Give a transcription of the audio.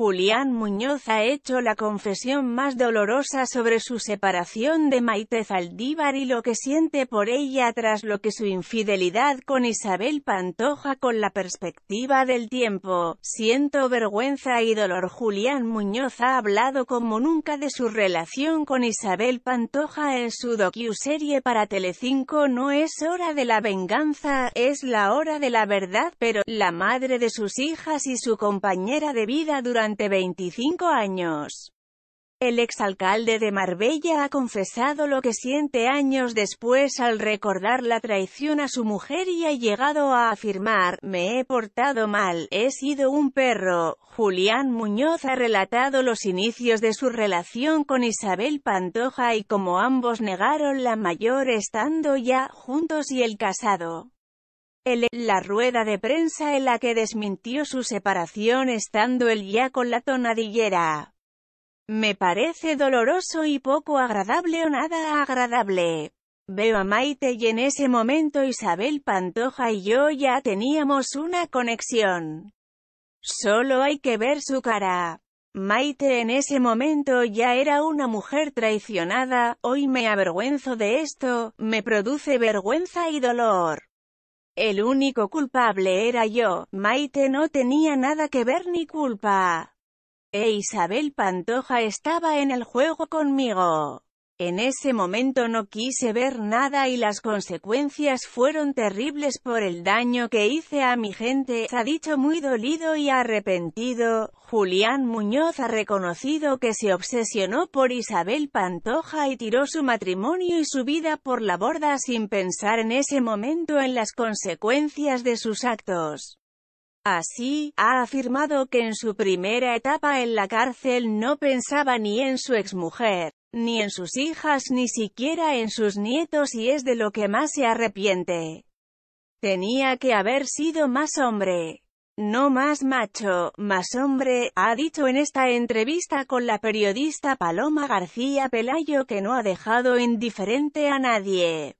Julián Muñoz ha hecho la confesión más dolorosa sobre su separación de Maite Zaldívar y lo que siente por ella tras lo que su infidelidad con Isabel Pantoja con la perspectiva del tiempo. Siento vergüenza y dolor. Julián Muñoz ha hablado como nunca de su relación con Isabel Pantoja en su docu-serie para Telecinco No es hora de la venganza, es la hora de la verdad, pero, la madre de sus hijas y su compañera de vida durante 25 años. El exalcalde de Marbella ha confesado lo que siente años después al recordar la traición a su mujer y ha llegado a afirmar, me he portado mal, he sido un perro. Julián Muñoz ha relatado los inicios de su relación con Isabel Pantoja y cómo ambos negaron la mayor estando ya juntos y el casado. La rueda de prensa en la que desmintió su separación estando él ya con la tonadillera. Me parece doloroso y poco agradable o nada agradable. Veo a Maite y en ese momento Isabel Pantoja y yo ya teníamos una conexión. Solo hay que ver su cara. Maite en ese momento ya era una mujer traicionada, hoy me avergüenzo de esto, me produce vergüenza y dolor. El único culpable era yo, Maite no tenía nada que ver ni culpa. E Isabel Pantoja estaba en el juego conmigo. En ese momento no quise ver nada y las consecuencias fueron terribles por el daño que hice a mi gente, ha dicho muy dolido y arrepentido, Julián Muñoz ha reconocido que se obsesionó por Isabel Pantoja y tiró su matrimonio y su vida por la borda sin pensar en ese momento en las consecuencias de sus actos. Así, ha afirmado que en su primera etapa en la cárcel no pensaba ni en su exmujer, ni en sus hijas, ni siquiera en sus nietos y es de lo que más se arrepiente. Tenía que haber sido más hombre no más macho, más hombre, ha dicho en esta entrevista con la periodista Paloma García Pelayo que no ha dejado indiferente a nadie.